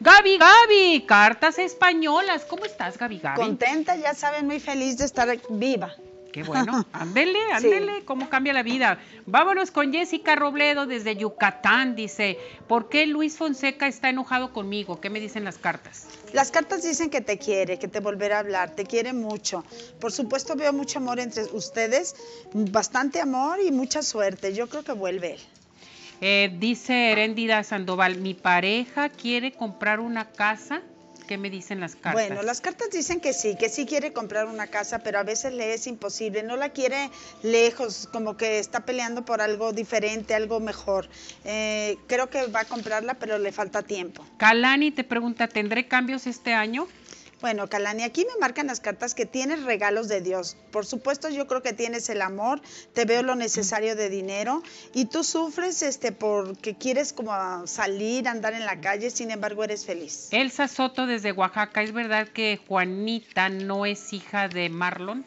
Gaby, Gaby, cartas españolas. ¿Cómo estás, Gaby, Gaby? Contenta, ya saben, muy feliz de estar viva. Qué bueno. Ándele, ándele, cómo cambia la vida. Vámonos con Jessica Robledo desde Yucatán. Dice, ¿por qué Luis Fonseca está enojado conmigo? ¿Qué me dicen las cartas? Las cartas dicen que te quiere, que te volverá a hablar, te quiere mucho. Por supuesto veo mucho amor entre ustedes, bastante amor y mucha suerte. Yo creo que vuelve él. Eh, dice Heréndida Sandoval, mi pareja quiere comprar una casa. ¿Qué me dicen las cartas? Bueno, las cartas dicen que sí, que sí quiere comprar una casa, pero a veces le es imposible, no la quiere lejos, como que está peleando por algo diferente, algo mejor. Eh, creo que va a comprarla, pero le falta tiempo. Kalani te pregunta, ¿tendré cambios este año? Bueno, Calani, aquí me marcan las cartas que tienes regalos de Dios. Por supuesto, yo creo que tienes el amor, te veo lo necesario de dinero y tú sufres este porque quieres como salir, andar en la calle, sin embargo, eres feliz. Elsa Soto desde Oaxaca, ¿es verdad que Juanita no es hija de Marlon?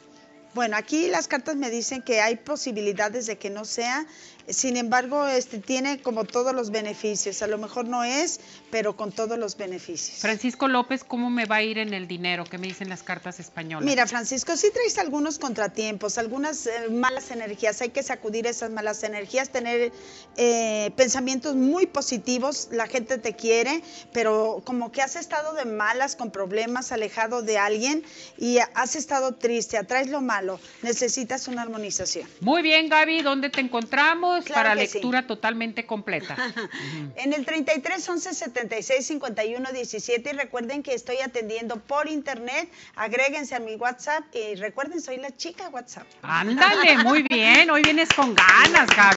Bueno, aquí las cartas me dicen que hay posibilidades de que no sea, sin embargo, este tiene como todos los beneficios. A lo mejor no es, pero con todos los beneficios. Francisco López, ¿cómo me va a ir en el dinero? ¿Qué me dicen las cartas españolas? Mira, Francisco, sí traes algunos contratiempos, algunas eh, malas energías. Hay que sacudir esas malas energías, tener eh, pensamientos muy positivos. La gente te quiere, pero como que has estado de malas, con problemas, alejado de alguien y has estado triste, atraes lo malo Necesitas una armonización. Muy bien, Gaby, ¿dónde te encontramos para lectura totalmente completa? en el 33 11 76 51 17 y recuerden que estoy atendiendo por internet. Agréguense a mi WhatsApp y recuerden, soy la chica WhatsApp. Ándale, muy bien. Hoy vienes con ganas, Gaby.